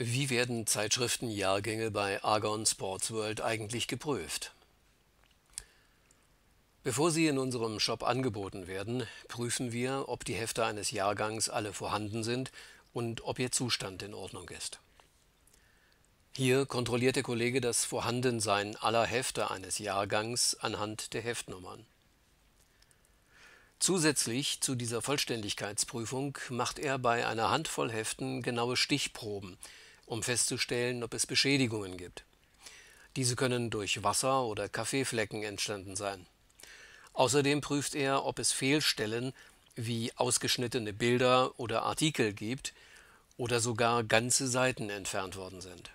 Wie werden Zeitschriftenjahrgänge bei Argon Sports World eigentlich geprüft? Bevor sie in unserem Shop angeboten werden, prüfen wir, ob die Hefte eines Jahrgangs alle vorhanden sind und ob ihr Zustand in Ordnung ist. Hier kontrolliert der Kollege das Vorhandensein aller Hefte eines Jahrgangs anhand der Heftnummern. Zusätzlich zu dieser Vollständigkeitsprüfung macht er bei einer Handvoll Heften genaue Stichproben, um festzustellen, ob es Beschädigungen gibt. Diese können durch Wasser- oder Kaffeeflecken entstanden sein. Außerdem prüft er, ob es Fehlstellen wie ausgeschnittene Bilder oder Artikel gibt oder sogar ganze Seiten entfernt worden sind